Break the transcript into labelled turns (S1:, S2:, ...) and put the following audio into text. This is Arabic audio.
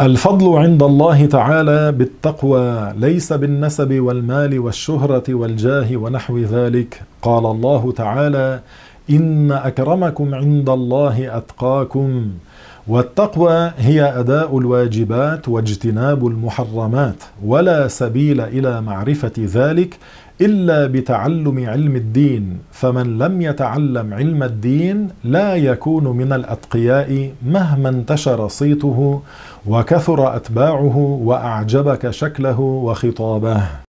S1: الفضل عند الله تعالى بالتقوى ليس بالنسب والمال والشهرة والجاه ونحو ذلك قال الله تعالى إن أكرمكم عند الله أتقاكم والتقوى هي أداء الواجبات واجتناب المحرمات ولا سبيل إلى معرفة ذلك إلا بتعلم علم الدين فمن لم يتعلم علم الدين لا يكون من الأتقياء مهما انتشر صيته وكثر أتباعه وأعجبك شكله وخطابه